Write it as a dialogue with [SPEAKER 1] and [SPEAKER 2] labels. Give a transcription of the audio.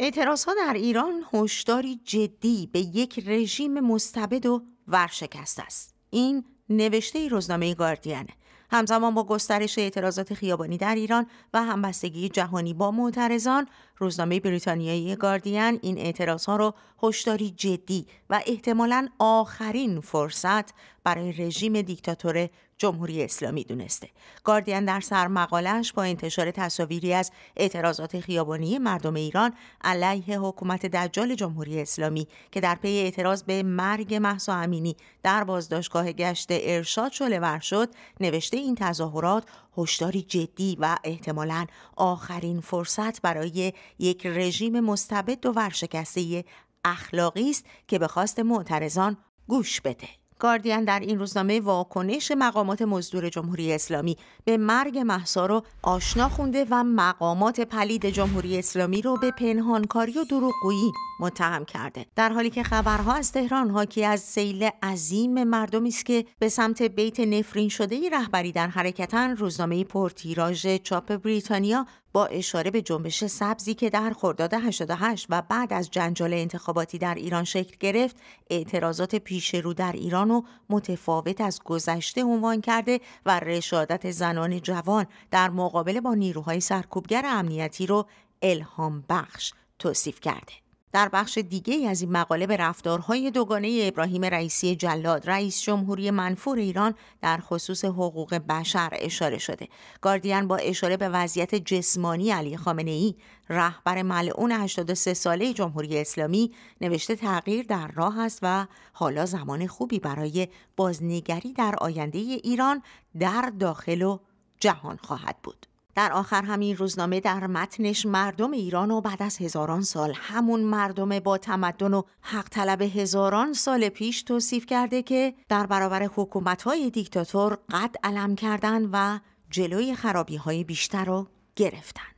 [SPEAKER 1] اعتراضها در ایران هشداری جدی به یک رژیم مستبد و ورشکست است. این نوشته روزنامه گاردینه. همزمان با گسترش اعتراضات خیابانی در ایران و همبستگی جهانی با معترضان، روزنامه بریتانیایی گاردین این ها را هشداری جدی و احتمالا آخرین فرصت برای رژیم دیکتاتور جمهوری اسلامی دونسته. گاردین در مقالش با انتشار تصاویری از اعتراضات خیابانی مردم ایران علیه حکومت دجال جمهوری اسلامی که در پی اعتراض به مرگ محسا امینی در بازداشتگاه گشت ارشاد شلور شد، نوشته این تظاهرات هشداری جدی و احتمالا آخرین فرصت برای یک رژیم مستبد و ورشکسته اخلاقی است که به خواست معترضان گوش بده. گاردین در این روزنامه واکنش مقامات مزدور جمهوری اسلامی به مرگ محسا رو آشنا خونده و مقامات پلید جمهوری اسلامی رو به پنهانکاری و دروغگویی متهم کرده در حالی که خبرها از تهران حاکی از سیل عظیم مردمی است که به سمت بیت نفرین شده رهبری در حرکتن روزنامه پرتیراژ چاپ بریتانیا با اشاره به جنبش سبزی که در خرداد 88 و بعد از جنجال انتخاباتی در ایران شکل گرفت اعتراضات پیش رو در ایران و متفاوت از گذشته عنوان کرده و رشادت زنان جوان در مقابله با نیروهای سرکوبگر امنیتی رو الهام بخش توصیف کرده. در بخش دیگه از این مقاله به رفتارهای دوگانه ابراهیم رئیسی جلاد رئیس جمهوری منفور ایران در خصوص حقوق بشر اشاره شده گاردین با اشاره به وضعیت جسمانی علی خامنه ای رهبر ملعون 83 ساله جمهوری اسلامی نوشته تغییر در راه است و حالا زمان خوبی برای بازنگری در آینده ایران در داخل و جهان خواهد بود در آخر همین روزنامه در متنش مردم ایران و بعد از هزاران سال همون مردم با تمدن و حق طلب هزاران سال پیش توصیف کرده که در برابر های دیکتاتور قد علم کردن و جلوی خرابی های بیشتر رو گرفتن.